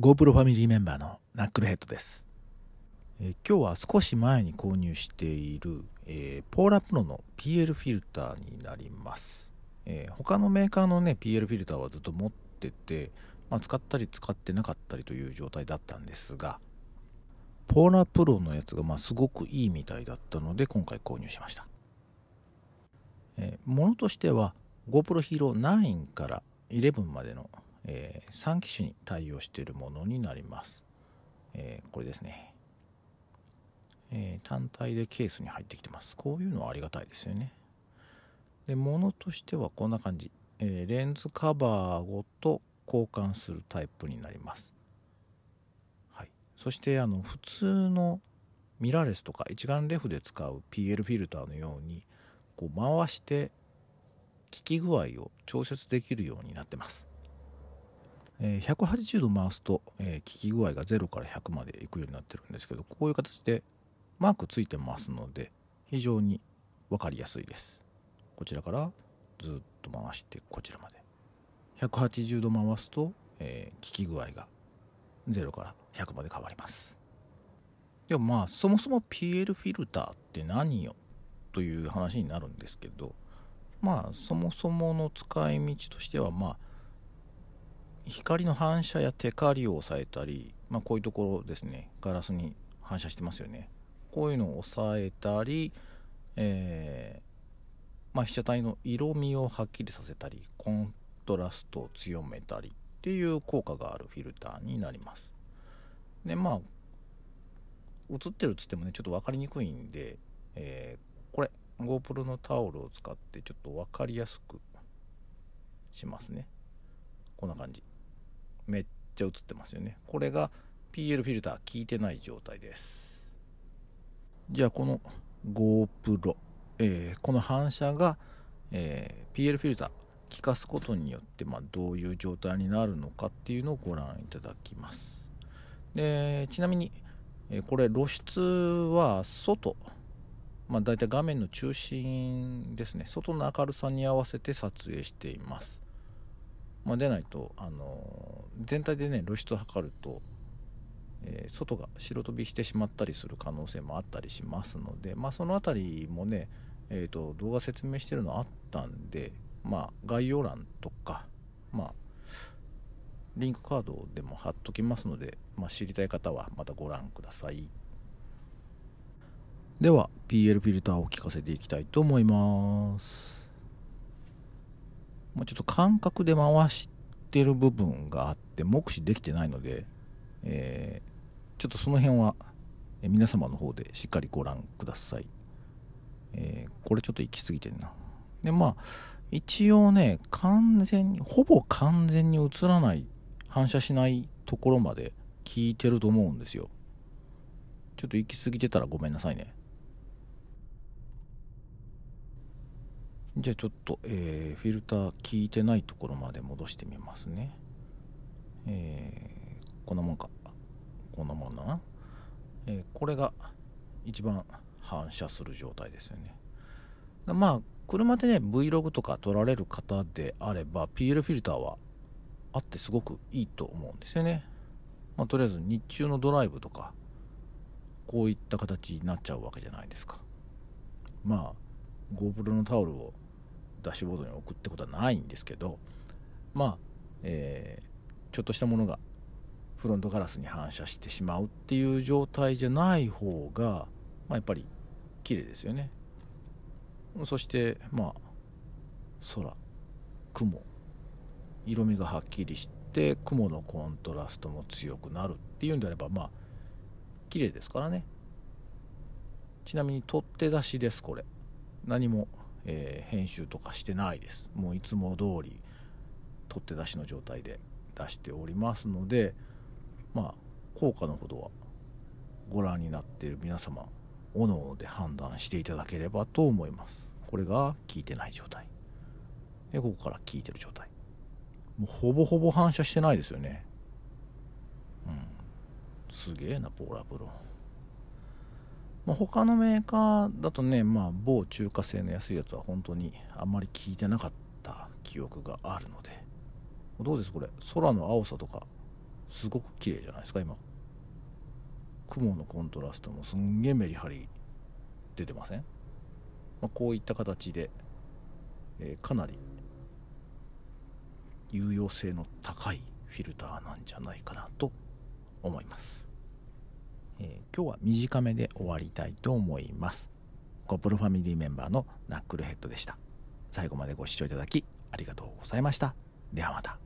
GoPro ファミリーメンバーのナックルヘッドです、え今日は少し前に購入している、えー、ポーラプロの PL フィルターになります、えー、他のメーカーのね PL フィルターはずっと持ってて、まあ、使ったり使ってなかったりという状態だったんですがポーラプロのやつがまあすごくいいみたいだったので今回購入しました、えー、ものとしては GoPro Hero 9から11までのえー、3機種に対応しているものになります。えー、これですね、えー、単体でケースに入ってきてます。こういうのはありがたいですよね。で、物としてはこんな感じ。えレンズカバーごと交換するタイプになります。はい。そして、あの、普通のミラーレスとか一眼レフで使う PL フィルターのように、こう回して、効き具合を調節できるようになってます。え180度回すと、え効き具合が0から100までいくようになってるんですけどこういう形でマークついてますので非常に分かりやすいですこちらからずっと回してこちらまで180度回すと、え効き具合が0から100まで変わりますでもまあそもそも PL フィルターって何よという話になるんですけどまあそもそもの使い道としてはまあ光の反射やテカリを抑えたり、まあ、こういうところですねガラスに反射してますよねこういうのを抑えたり、えー、まあ、被写体の色味をはっきりさせたりコントラストを強めたりっていう効果があるフィルターになりますでまあ映ってるっつってもねちょっと分かりにくいんで、えー、これ GoPro のタオルを使ってちょっと分かりやすくしますねこんな感じめっちゃ映ってますよねこれが PL フィルター効いてない状態ですじゃあこの GoPro、えー、この反射が、えー、PL フィルター効かすことによって、まあ、どういう状態になるのかっていうのをご覧いただきますでちなみに、えー、これ露出は外まあ、大体画面の中心ですね外の明るさに合わせて撮影していますまあ、ないと、あの全体でね露出を測ると、えー、外が白飛びしてしまったりする可能性もあったりしますので、まあ、その辺りもね、えーと、と動画説明してるのあったんで、まあ、概要欄とか、まあ、リンクカードでも貼っときますので、まあ、知りたい方はまたご覧ください。では PL フィルターを聞かせていきたいと思います。まあ、ちょっと感覚で回してる部分があって目視できてないので、えー、ちょっとその辺は皆様の方でしっかりご覧ください。えー、これちょっと行き過ぎてんな。で、まあ、一応ね、完全に、ほぼ完全に映らない、反射しないところまで聞いてると思うんですよ。ちょっと行き過ぎてたらごめんなさいね。じゃあちょっと、えー、フィルター効いてないところまで戻してみますね。えー、こんなもんか。こんなもんな。えー、これが一番反射する状態ですよね。まあ、車でね、Vlog とか撮られる方であれば、PL フィルターはあってすごくいいと思うんですよね。まあ、とりあえず日中のドライブとか、こういった形になっちゃうわけじゃないですか。まあ、GoPro のタオルをダッシュボードに置くってことはないんですけどまあ、えー、ちょっとしたものがフロントガラスに反射してしまうっていう状態じゃない方が、まあ、やっぱり綺麗ですよねそしてまあ空雲色味がはっきりして雲のコントラストも強くなるっていうんであればまあ綺麗ですからねちなみに取っ手出しですこれ何もえー、編集とかしてないですもういつも通り取って出しの状態で出しておりますのでまあ効果のほどはご覧になっている皆様おのおので判断していただければと思いますこれが効いてない状態でここから効いてる状態もうほぼほぼ反射してないですよねうんすげえなポーラブロンまあ、他のメーカーだとね、まあ、某中華製の安いやつは本当にあんまり効いてなかった記憶があるのでどうですこれ空の青さとかすごく綺麗じゃないですか今雲のコントラストもすんげえメリハリ出てません、まあ、こういった形で、えー、かなり有用性の高いフィルターなんじゃないかなと思いますえー、今日は短めで終わりたいと思います。コプロファミリーメンバーのナックルヘッドでした。最後までご視聴いただきありがとうございました。ではまた。